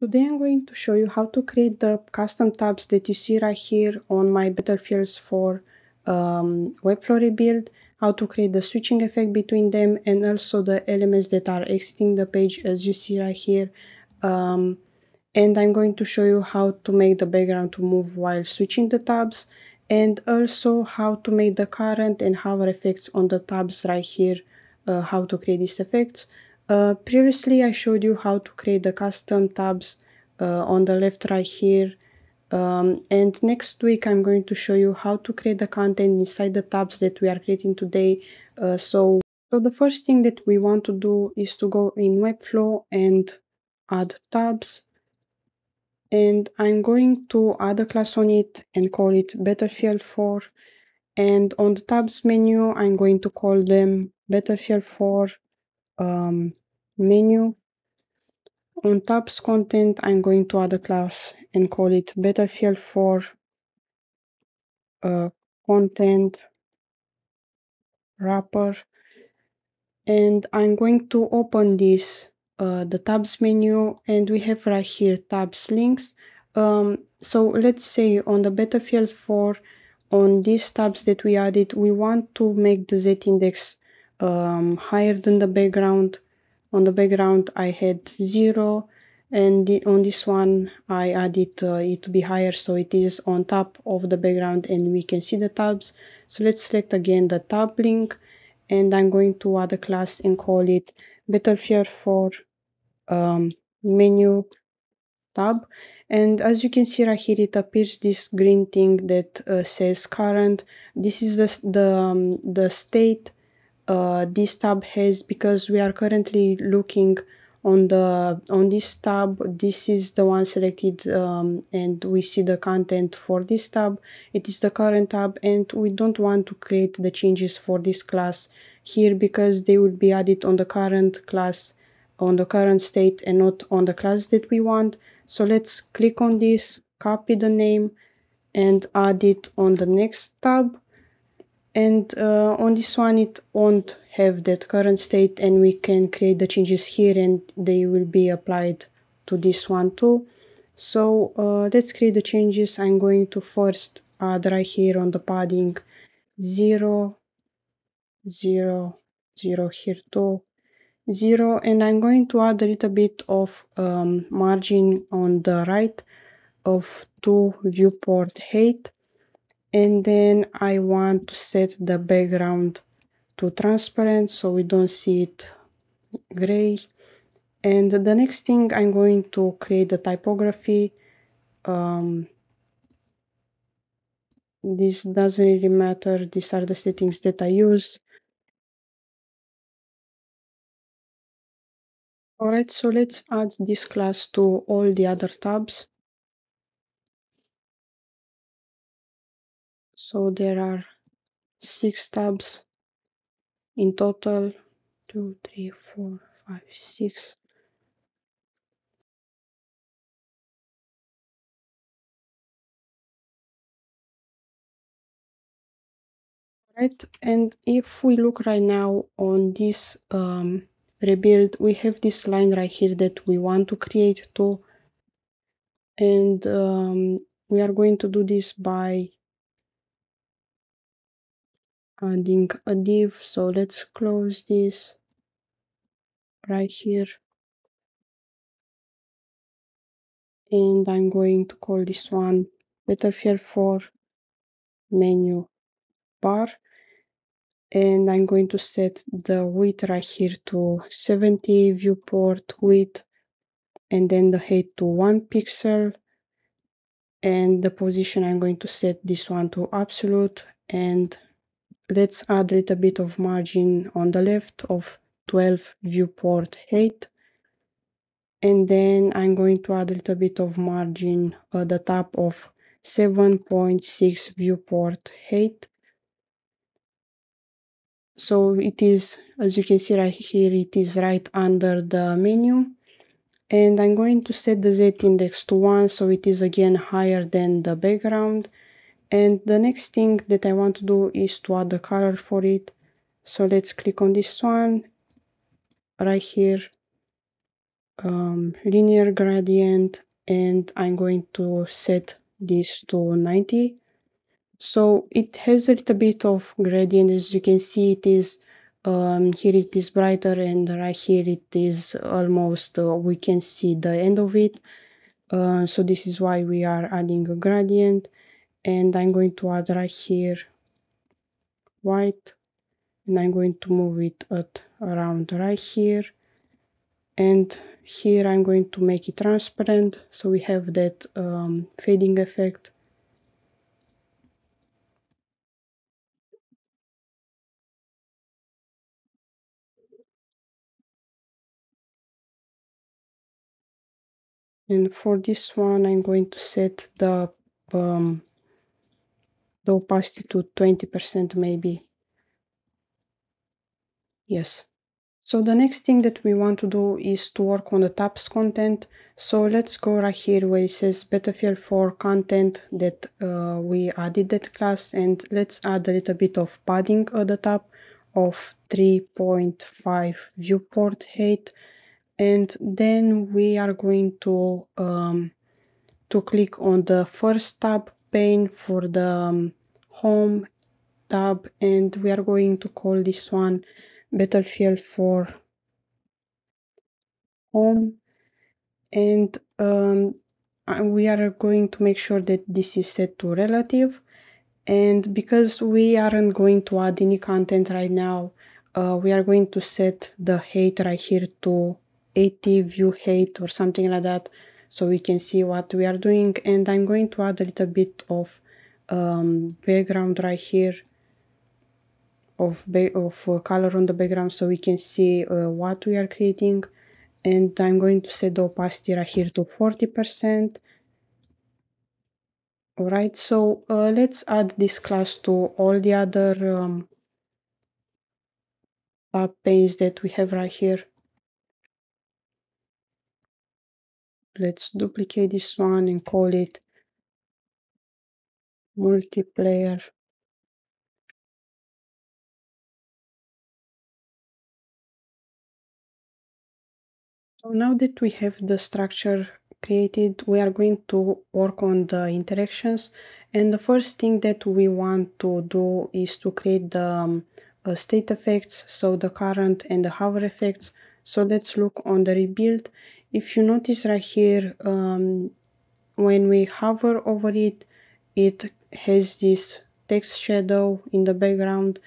Today I'm going to show you how to create the custom tabs that you see right here on my Battlefields 4 um, Webflow build, how to create the switching effect between them and also the elements that are exiting the page as you see right here. Um, and I'm going to show you how to make the background to move while switching the tabs and also how to make the current and hover effects on the tabs right here, uh, how to create these effects. Uh, previously I showed you how to create the custom tabs uh, on the left right here um, and next week I'm going to show you how to create the content inside the tabs that we are creating today uh, so so the first thing that we want to do is to go in Webflow and add tabs and I'm going to add a class on it and call it Battlefield 4 and on the tabs menu I'm going to call them Battlefield 4 um, menu. On tabs content, I'm going to add a class and call it Battlefield 4 uh, content wrapper. And I'm going to open this, uh, the tabs menu, and we have right here tabs links. Um, so let's say on the Battlefield 4, on these tabs that we added, we want to make the Z index um, higher than the background on the background I had zero and on this one I added uh, it to be higher so it is on top of the background and we can see the tabs so let's select again the tab link and I'm going to add a class and call it Battlefield 4 um, menu tab and as you can see right here it appears this green thing that uh, says current this is the, the, um, the state uh, this tab has because we are currently looking on the on this tab this is the one selected um, and we see the content for this tab it is the current tab and we don't want to create the changes for this class here because they will be added on the current class on the current state and not on the class that we want so let's click on this copy the name and add it on the next tab and uh, on this one it won't have that current state and we can create the changes here and they will be applied to this one too so uh, let's create the changes i'm going to first add uh, right here on the padding 0 0 0 here too 0 and i'm going to add a little bit of um, margin on the right of two viewport height and then I want to set the background to transparent so we don't see it gray and the next thing I'm going to create the typography um, this doesn't really matter these are the settings that I use alright so let's add this class to all the other tabs so there are six tabs in total two three four five six right and if we look right now on this um, rebuild we have this line right here that we want to create too and um, we are going to do this by adding a div. So let's close this right here. And I'm going to call this one Battlefield 4 menu bar. And I'm going to set the width right here to 70 viewport width and then the height to one pixel and the position I'm going to set this one to absolute and Let's add a little bit of margin on the left of 12 viewport height. And then I'm going to add a little bit of margin at the top of 7.6 viewport height. So it is, as you can see right here, it is right under the menu. And I'm going to set the Z index to 1, so it is again higher than the background. And the next thing that I want to do is to add the color for it. So let's click on this one right here, um, linear gradient, and I'm going to set this to 90. So it has a little bit of gradient as you can see it is um, here it is brighter and right here it is almost uh, we can see the end of it. Uh, so this is why we are adding a gradient and I'm going to add right here white and I'm going to move it at around right here and here I'm going to make it transparent so we have that um, fading effect and for this one I'm going to set the um, the opacity to 20% maybe. Yes. So the next thing that we want to do is to work on the tabs content. So let's go right here where it says Battlefield 4 content that uh, we added that class and let's add a little bit of padding at the top of 3.5 viewport height and then we are going to um, to click on the first tab pane for the um, home tab and we are going to call this one battlefield 4 home and um, uh, we are going to make sure that this is set to relative and because we aren't going to add any content right now uh, we are going to set the height right here to 80 view height or something like that so we can see what we are doing and I'm going to add a little bit of um, background right here of, of uh, color on the background so we can see uh, what we are creating and I'm going to set the opacity right here to 40% alright so uh, let's add this class to all the other um, tab panes that we have right here let's duplicate this one and call it multiplayer So now that we have the structure created, we are going to work on the interactions. And the first thing that we want to do is to create the um, uh, state effects, so the current and the hover effects. So let's look on the rebuild. If you notice right here, um, when we hover over it, it has this text shadow in the background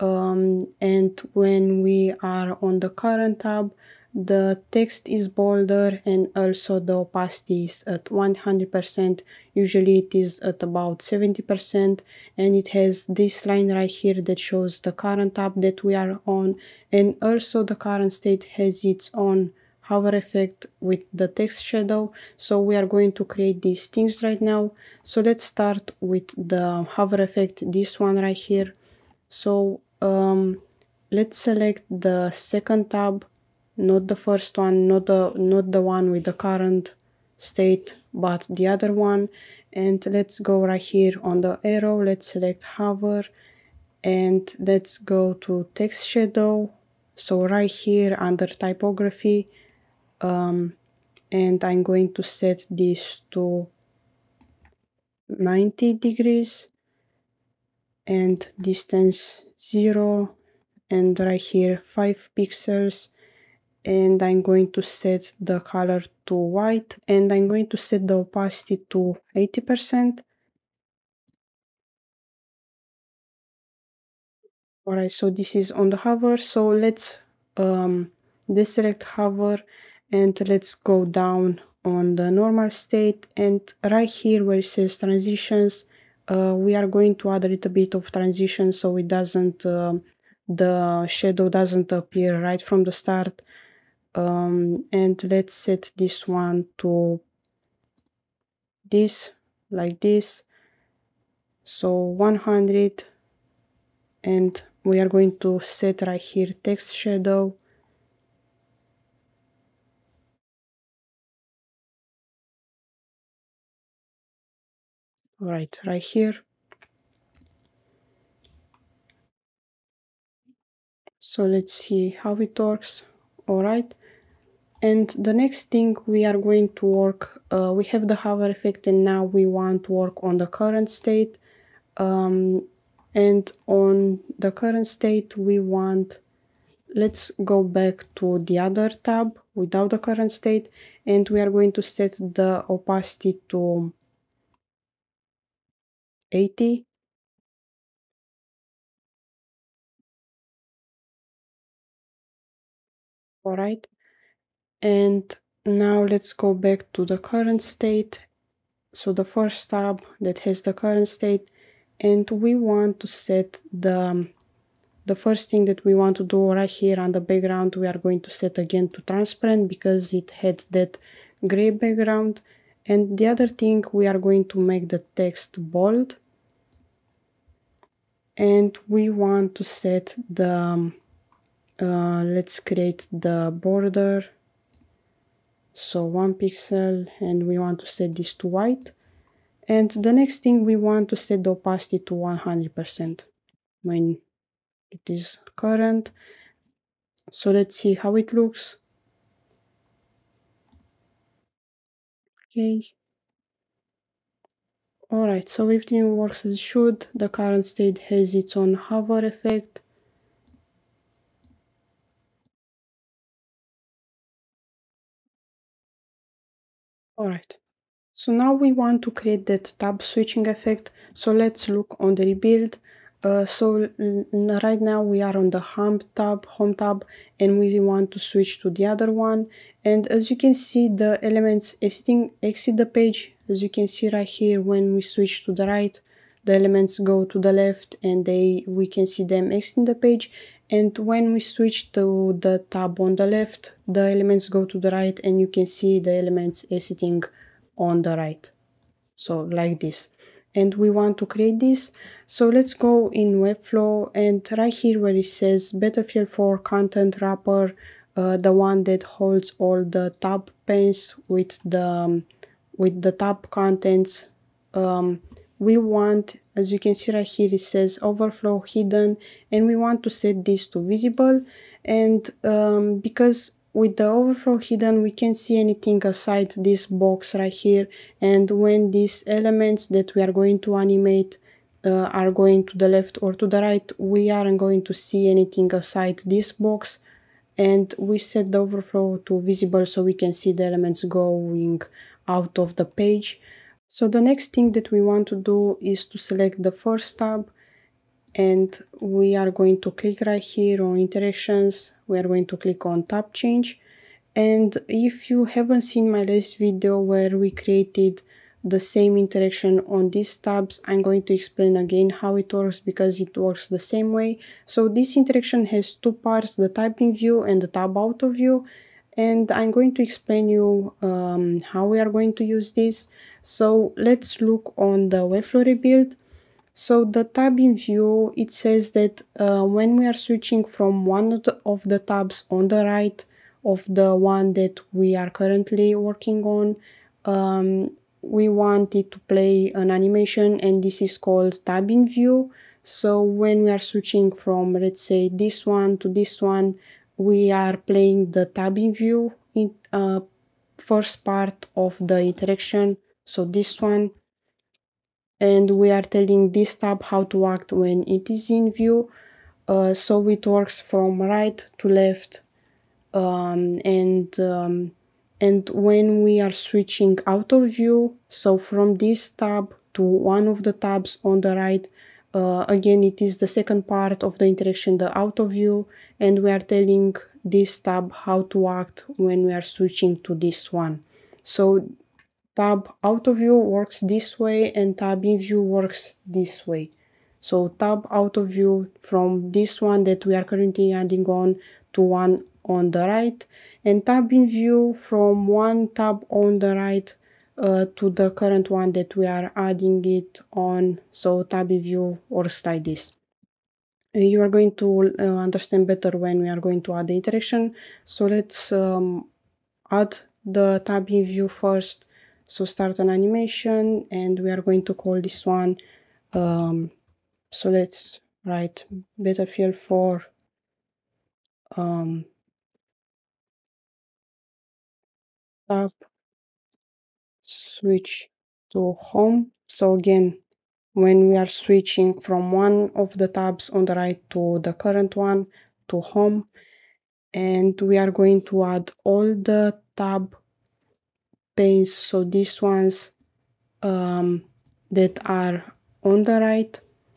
um, and when we are on the current tab the text is bolder and also the opacity is at 100% usually it is at about 70% and it has this line right here that shows the current tab that we are on and also the current state has its own hover effect with the text shadow so we are going to create these things right now so let's start with the hover effect this one right here so um, let's select the second tab not the first one not the not the one with the current state but the other one and let's go right here on the arrow let's select hover and let's go to text shadow so right here under typography um, and I'm going to set this to 90 degrees and distance 0 and right here 5 pixels and I'm going to set the color to white and I'm going to set the opacity to 80%. Alright, so this is on the hover, so let's um, deselect hover and let's go down on the normal state and right here where it says transitions uh, we are going to add a little bit of transition so it doesn't uh, the shadow doesn't appear right from the start um, and let's set this one to this like this so 100 and we are going to set right here text shadow Right, right here. So let's see how it works. All right. And the next thing we are going to work, uh, we have the hover effect and now we want to work on the current state. Um, and on the current state, we want, let's go back to the other tab without the current state. And we are going to set the opacity to 80 all right and now let's go back to the current state so the first tab that has the current state and we want to set the the first thing that we want to do right here on the background we are going to set again to transparent because it had that gray background and the other thing, we are going to make the text bold and we want to set the, um, uh, let's create the border. So one pixel and we want to set this to white. And the next thing we want to set the opacity to 100% when it is current. So let's see how it looks. Okay. Alright, so everything works as it should. The current state has its own hover effect. Alright, so now we want to create that tab switching effect. So let's look on the rebuild. Uh, so right now we are on the home tab, home tab, and we want to switch to the other one. And as you can see, the elements exiting exit the page. As you can see right here, when we switch to the right, the elements go to the left, and they we can see them exiting the page. And when we switch to the tab on the left, the elements go to the right, and you can see the elements exiting on the right. So like this and we want to create this. So let's go in Webflow and right here where it says Battlefield 4 content wrapper, uh, the one that holds all the tab panes with the, um, with the tab contents. Um, we want, as you can see right here, it says overflow hidden and we want to set this to visible. And um, because with the overflow hidden we can see anything aside this box right here and when these elements that we are going to animate uh, are going to the left or to the right we aren't going to see anything aside this box and we set the overflow to visible so we can see the elements going out of the page so the next thing that we want to do is to select the first tab and we are going to click right here on interactions we are going to click on tab change and if you haven't seen my last video where we created the same interaction on these tabs i'm going to explain again how it works because it works the same way so this interaction has two parts the typing view and the tab out of view and i'm going to explain you um, how we are going to use this so let's look on the webflow rebuild so the tab in view, it says that uh, when we are switching from one of the, tabs on the right of the one that we are currently working on, um, we want it to play an animation and this is called tab in view. So when we are switching from, let's say, this one to this one, we are playing the tab in view in uh, first part of the interaction. So this one and we are telling this tab how to act when it is in view uh, so it works from right to left um, and um, and when we are switching out of view so from this tab to one of the tabs on the right uh, again it is the second part of the interaction the out of view and we are telling this tab how to act when we are switching to this one so tab auto view works this way and tab in view works this way. So tab auto view from this one that we are currently adding on to one on the right and tab in view from one tab on the right uh, to the current one that we are adding it on. So tab in view works like this uh, you are going to uh, understand better when we are going to add the interaction. So let's um, add the tab in view first so start an animation and we are going to call this one, um, so let's write Battlefield 4 um, tab switch to home. So again, when we are switching from one of the tabs on the right to the current one to home, and we are going to add all the tab panes. So these ones um, that are on the right.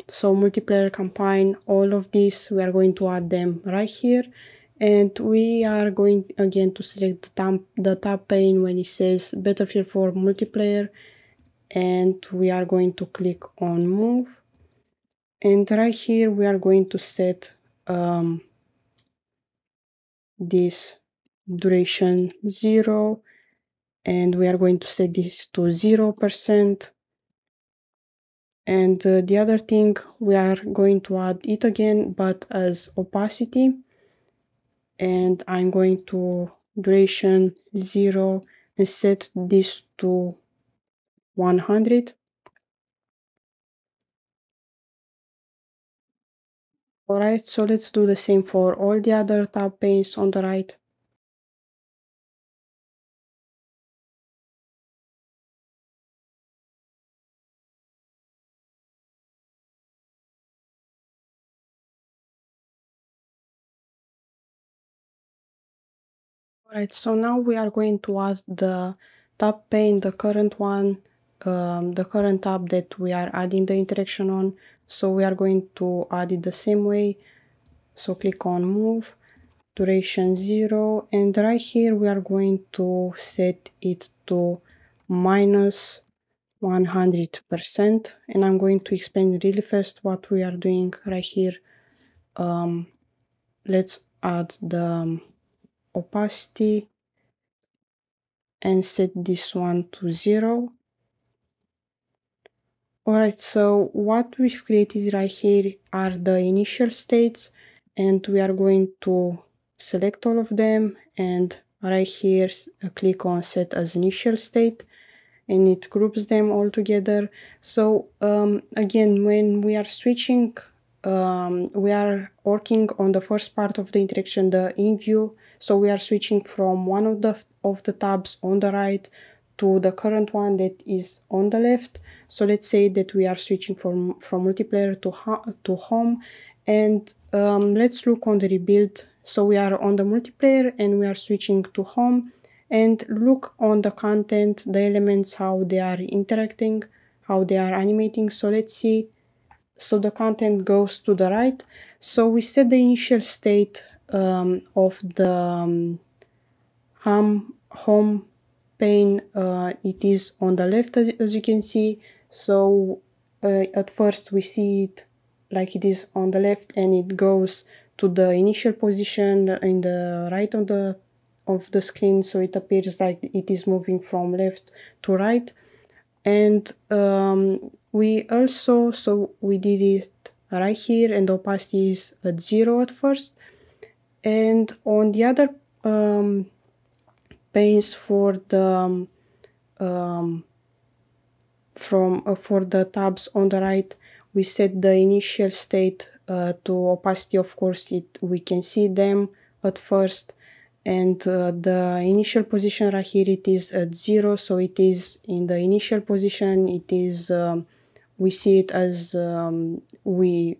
So multiplayer campaign, all of these, we are going to add them right here. And we are going again to select the, top the top pane when it says Battlefield for multiplayer. And we are going to click on move. And right here, we are going to set um, this duration zero and we are going to set this to 0%. And uh, the other thing, we are going to add it again, but as opacity. And I'm going to duration 0 and set this to 100. Alright, so let's do the same for all the other tab panes on the right. Alright, so now we are going to add the tab pane, the current one, um, the current tab that we are adding the interaction on. So we are going to add it the same way. So click on move, duration zero, and right here we are going to set it to minus 100%. And I'm going to explain really fast what we are doing right here. Um, let's add the opacity and set this one to zero. Alright, so what we've created right here are the initial states and we are going to select all of them and right here uh, click on set as initial state and it groups them all together. So um, again, when we are switching, um, we are working on the first part of the interaction, the in view so we are switching from one of the, of the tabs on the right to the current one that is on the left. So let's say that we are switching from, from multiplayer to, to home and um, let's look on the rebuild. So we are on the multiplayer and we are switching to home and look on the content, the elements, how they are interacting, how they are animating. So let's see. So the content goes to the right. So we set the initial state um, of the um, home, home pane uh, it is on the left as you can see so uh, at first we see it like it is on the left and it goes to the initial position in the right on the of the screen so it appears like it is moving from left to right and um, we also so we did it right here and the opacity is at zero at first and on the other um, panes for the um, um, from uh, for the tabs on the right we set the initial state uh, to opacity of course it we can see them at first and uh, the initial position right here it is at zero so it is in the initial position it is um, we see it as um, we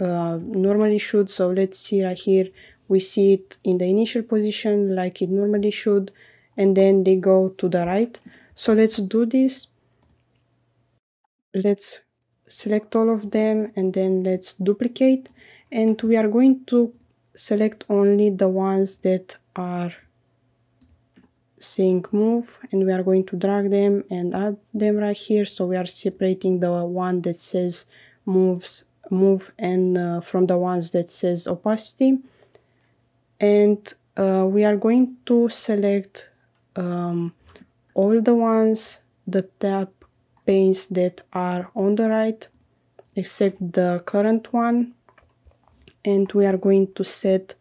uh, normally should so let's see right here we see it in the initial position like it normally should and then they go to the right so let's do this let's select all of them and then let's duplicate and we are going to select only the ones that are saying move and we are going to drag them and add them right here so we are separating the one that says moves move and uh, from the ones that says opacity and uh, we are going to select um, all the ones the tab panes that are on the right except the current one and we are going to set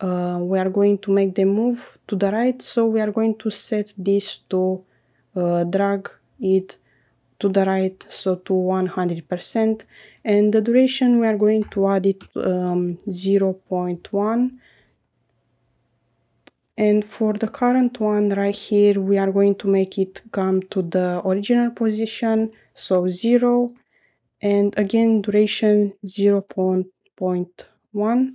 uh, we are going to make them move to the right so we are going to set this to uh, drag it to the right so to 100% and the duration we are going to add it um, 0.1 and for the current one right here, we are going to make it come to the original position, so 0. And again, duration 0 0.1.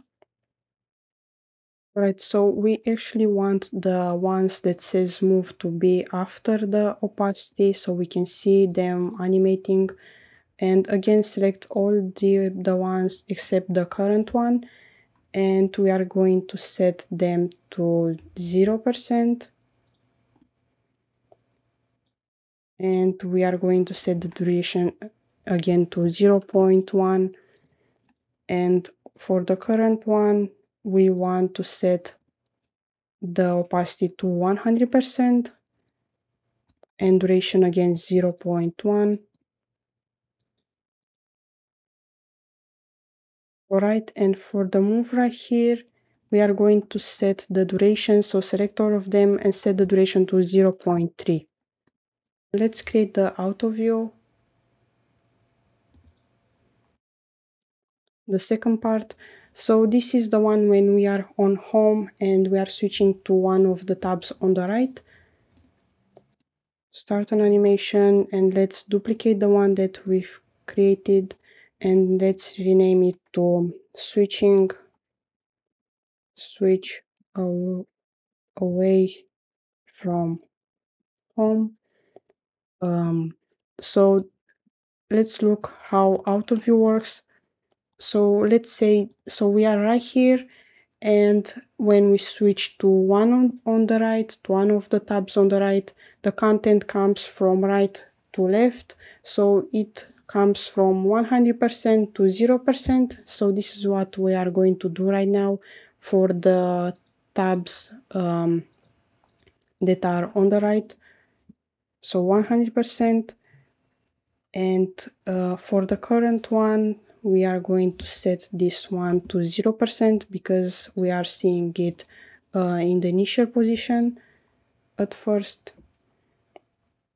Right, so we actually want the ones that says move to be after the opacity so we can see them animating. And again, select all the, the ones except the current one and we are going to set them to 0% and we are going to set the duration again to 0.1 and for the current one we want to set the opacity to 100% and duration again 0.1 All right, and for the move right here, we are going to set the duration. So select all of them and set the duration to 0.3. Let's create the auto view. The second part. So this is the one when we are on home and we are switching to one of the tabs on the right. Start an animation and let's duplicate the one that we've created and let's rename it to switching switch away from home um, so let's look how out of view works so let's say so we are right here and when we switch to one on, on the right to one of the tabs on the right the content comes from right to left so it comes from 100% to 0%. So this is what we are going to do right now for the tabs um, that are on the right. So 100% and uh, for the current one we are going to set this one to 0% because we are seeing it uh, in the initial position at first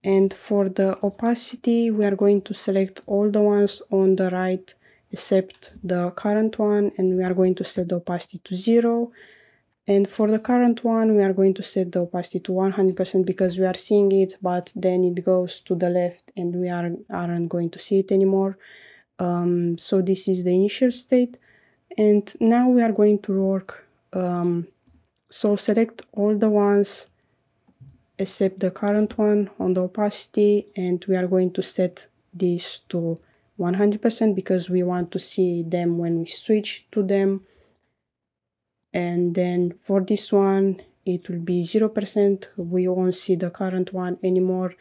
and for the opacity we are going to select all the ones on the right except the current one and we are going to set the opacity to zero and for the current one we are going to set the opacity to 100% because we are seeing it but then it goes to the left and we are, aren't going to see it anymore um, so this is the initial state and now we are going to work um, so select all the ones except the current one on the opacity and we are going to set this to 100% because we want to see them when we switch to them and then for this one it will be 0% we won't see the current one anymore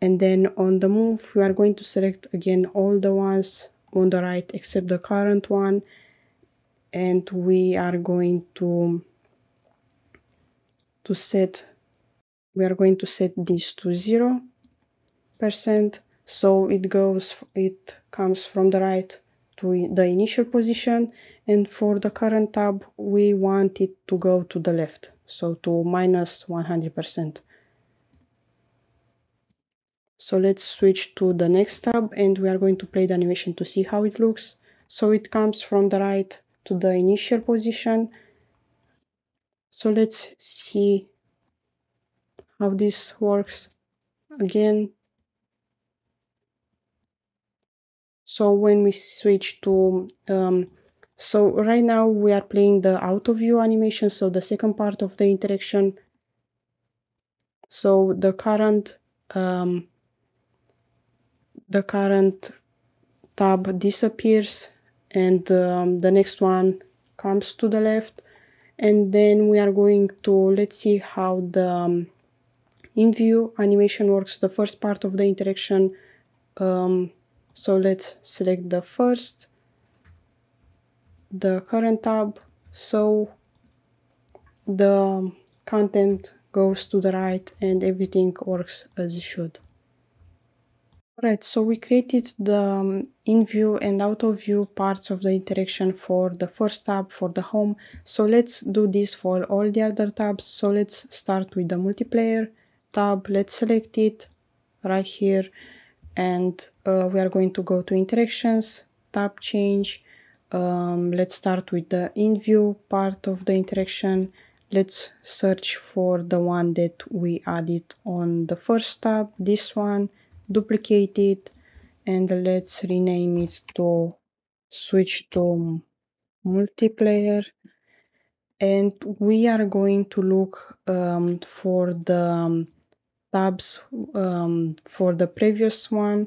and then on the move we are going to select again all the ones on the right except the current one and we are going to to set we are going to set this to 0 percent so it goes it comes from the right to the initial position and for the current tab we want it to go to the left so to minus 100% so let's switch to the next tab and we are going to play the animation to see how it looks so it comes from the right to the initial position so let's see how this works again. So when we switch to, um, so right now we are playing the auto view animation, so the second part of the interaction. So the current, um, the current tab disappears and um, the next one comes to the left and then we are going to let's see how the um, in view, animation works the first part of the interaction. Um, so let's select the first, the current tab. So the content goes to the right and everything works as it should. Alright, so we created the um, in-view and out-of-view parts of the interaction for the first tab, for the home. So let's do this for all the other tabs. So let's start with the multiplayer tab, let's select it right here and uh, we are going to go to interactions, tab change. Um, let's start with the in view part of the interaction. Let's search for the one that we added on the first tab, this one, duplicate it and let's rename it to switch to multiplayer and we are going to look um, for the um, tabs um, for the previous one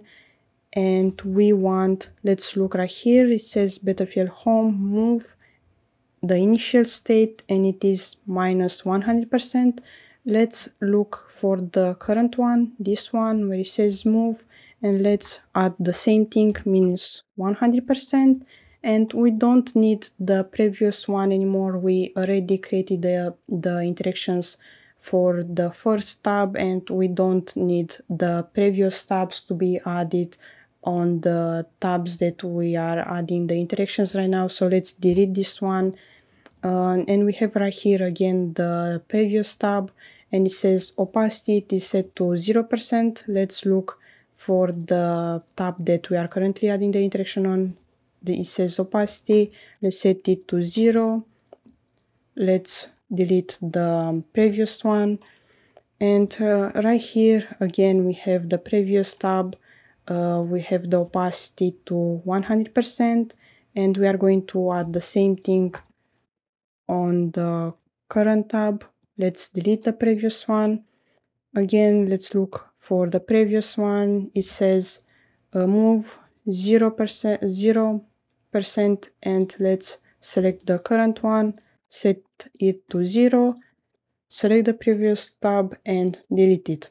and we want let's look right here it says battlefield home move the initial state and it is minus 100 percent let's look for the current one this one where it says move and let's add the same thing minus 100 percent and we don't need the previous one anymore we already created the the interactions for the first tab and we don't need the previous tabs to be added on the tabs that we are adding the interactions right now so let's delete this one uh, and we have right here again the previous tab and it says opacity it is set to 0% let's look for the tab that we are currently adding the interaction on it says opacity let's set it to 0 let's delete the previous one and uh, right here again we have the previous tab uh, we have the opacity to 100% and we are going to add the same thing on the current tab let's delete the previous one again let's look for the previous one it says uh, move 0% 0% and let's select the current one set it to zero, select the previous tab and delete it.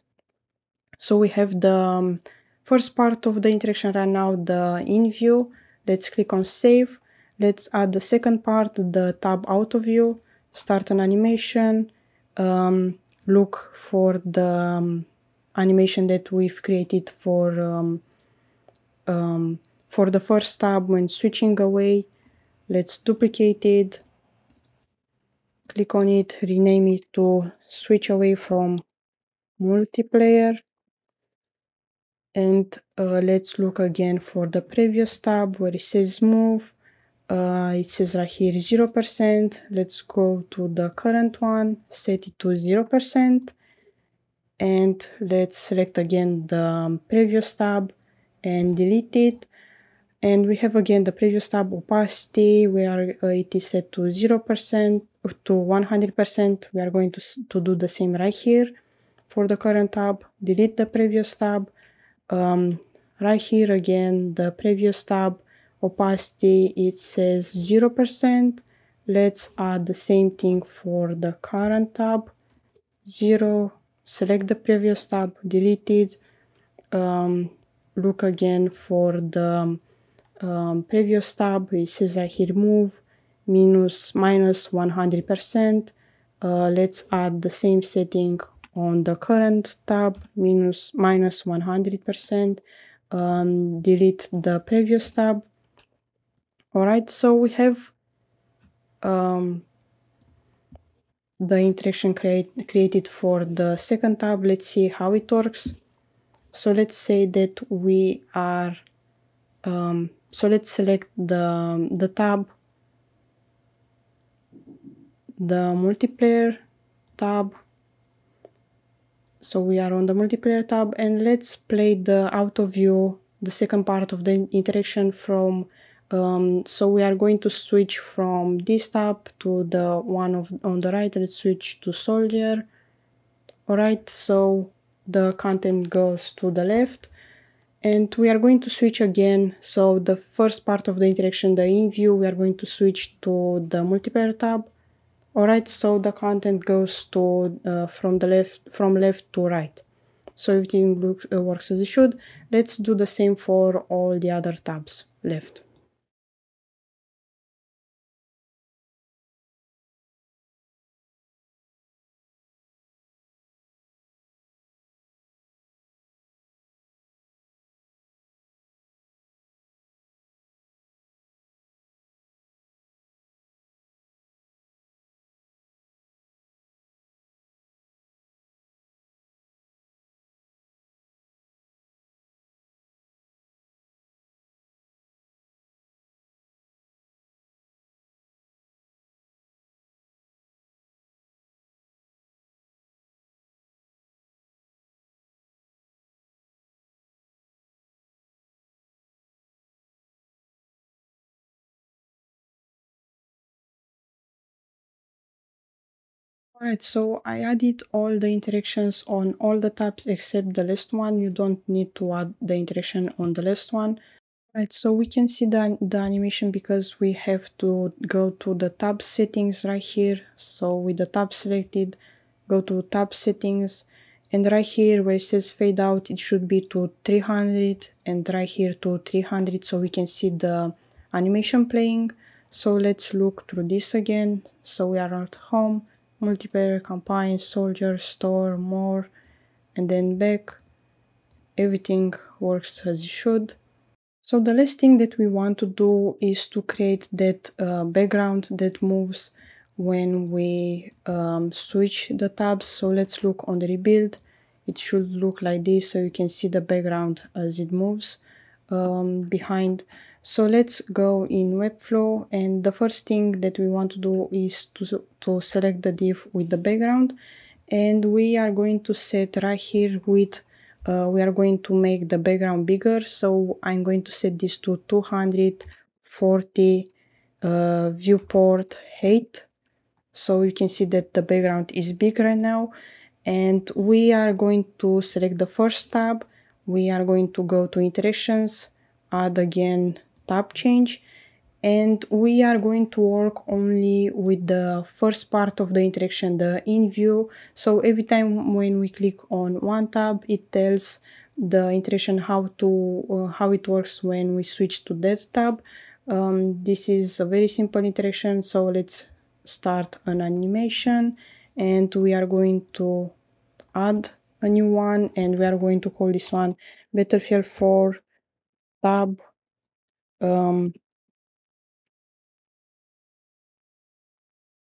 So we have the um, first part of the interaction right now, the in view. Let's click on save. Let's add the second part, the tab out of view, start an animation, um, look for the um, animation that we've created for um, um, for the first tab when switching away. Let's duplicate it, click on it, rename it to switch away from multiplayer. And uh, let's look again for the previous tab where it says move. Uh, it says right here 0%. Let's go to the current one, set it to 0%. And let's select again the um, previous tab and delete it and we have again the previous tab opacity where uh, it is set to 0% to 100%. We are going to, to do the same right here for the current tab, delete the previous tab. Um, right here again, the previous tab, opacity, it says 0%. Let's add the same thing for the current tab, 0, select the previous tab, delete it, um, look again for the um, previous tab, it says I hit move, minus minus 100%. Uh, let's add the same setting on the current tab, minus minus 100%. Um, delete the previous tab. Alright, so we have um, the interaction create, created for the second tab. Let's see how it works. So let's say that we are, um, so let's select the, the tab the multiplayer tab so we are on the multiplayer tab and let's play the auto view the second part of the interaction from um, so we are going to switch from this tab to the one of, on the right let's switch to soldier all right so the content goes to the left and we are going to switch again so the first part of the interaction the in view we are going to switch to the multiplayer tab all right so the content goes to uh, from the left from left to right so everything looks, uh, works as it should let's do the same for all the other tabs left Alright, so I added all the interactions on all the tabs except the last one. You don't need to add the interaction on the last one. Right, so we can see the, the animation because we have to go to the tab settings right here. So with the tab selected, go to tab settings and right here where it says fade out, it should be to 300 and right here to 300 so we can see the animation playing. So let's look through this again. So we are at home multiplayer campaign soldier store more and then back everything works as it should so the last thing that we want to do is to create that uh, background that moves when we um, switch the tabs so let's look on the rebuild it should look like this so you can see the background as it moves um, behind so let's go in Webflow and the first thing that we want to do is to, to select the div with the background and we are going to set right here with uh, we are going to make the background bigger so I'm going to set this to 240 uh, viewport height so you can see that the background is big right now and we are going to select the first tab we are going to go to interactions add again tab change and we are going to work only with the first part of the interaction the in view so every time when we click on one tab it tells the interaction how to uh, how it works when we switch to that tab um, this is a very simple interaction so let's start an animation and we are going to add a new one and we are going to call this one battlefield 4 tab um,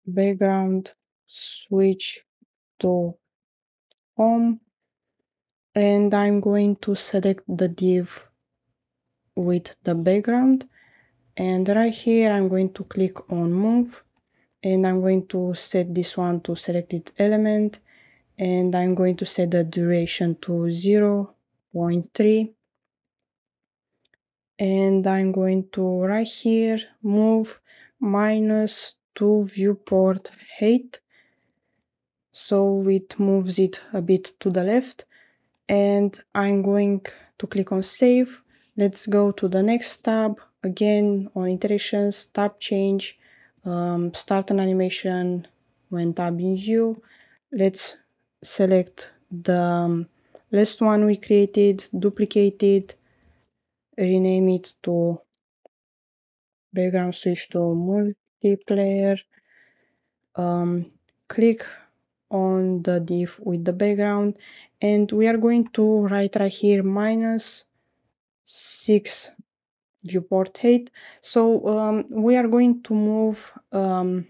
background switch to home and I'm going to select the div with the background and right here I'm going to click on move and I'm going to set this one to selected element and I'm going to set the duration to 0 0.3 and I'm going to right here move minus to viewport height so it moves it a bit to the left and I'm going to click on save let's go to the next tab again on iterations tab change um, start an animation when tab in view let's select the um, last one we created duplicated rename it to background switch to multiplayer. Um, click on the div with the background and we are going to write right here minus 6 viewport height. So um, we are going to move um,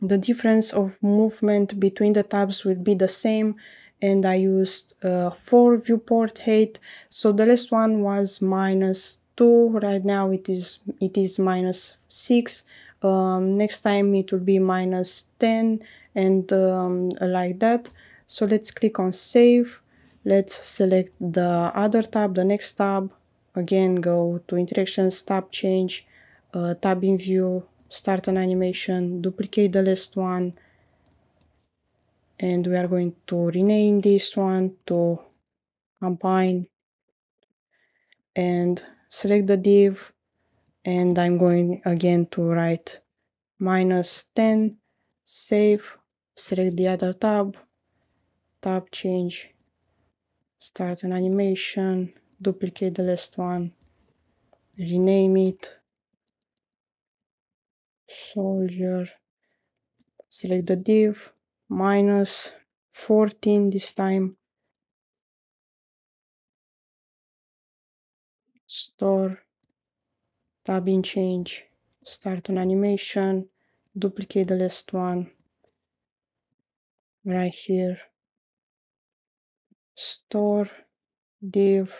the difference of movement between the tabs will be the same and I used uh, 4 viewport height so the last one was minus 2 right now it is it is minus 6 um, next time it will be minus 10 and um, like that so let's click on save let's select the other tab the next tab again go to interactions tab change uh, tab in view start an animation duplicate the last one and we are going to rename this one to combine and select the div and I'm going again to write minus 10 save select the other tab tab change start an animation duplicate the last one rename it soldier select the div minus 14 this time. Store, tab in change, start an animation, duplicate the last one right here. Store, div,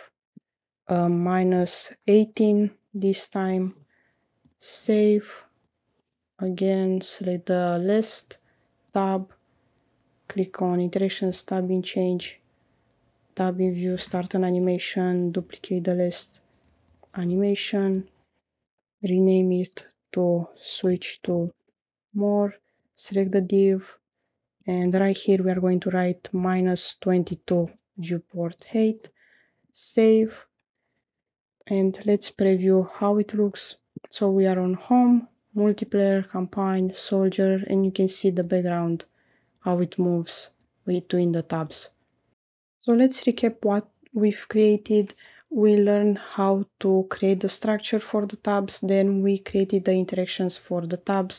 uh, minus 18 this time. Save, again, select the list, tab, click on iterations tab in change, tab in view, start an animation, duplicate the list animation, rename it to switch to more, select the div, and right here we are going to write minus 22 viewport height, save, and let's preview how it looks. So we are on home, multiplayer, campaign, soldier, and you can see the background how it moves between the tabs. So let's recap what we've created. We learned how to create the structure for the tabs, then we created the interactions for the tabs,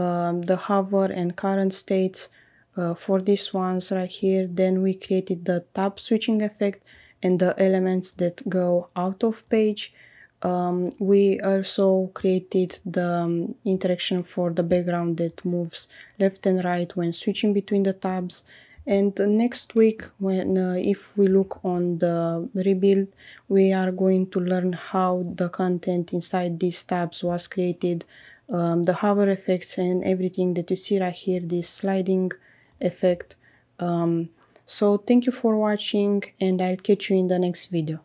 um, the hover and current states uh, for these ones right here. Then we created the tab switching effect and the elements that go out of page. Um, we also created the um, interaction for the background that moves left and right when switching between the tabs. And next week, when uh, if we look on the rebuild, we are going to learn how the content inside these tabs was created, um, the hover effects and everything that you see right here, this sliding effect. Um, so thank you for watching and I'll catch you in the next video.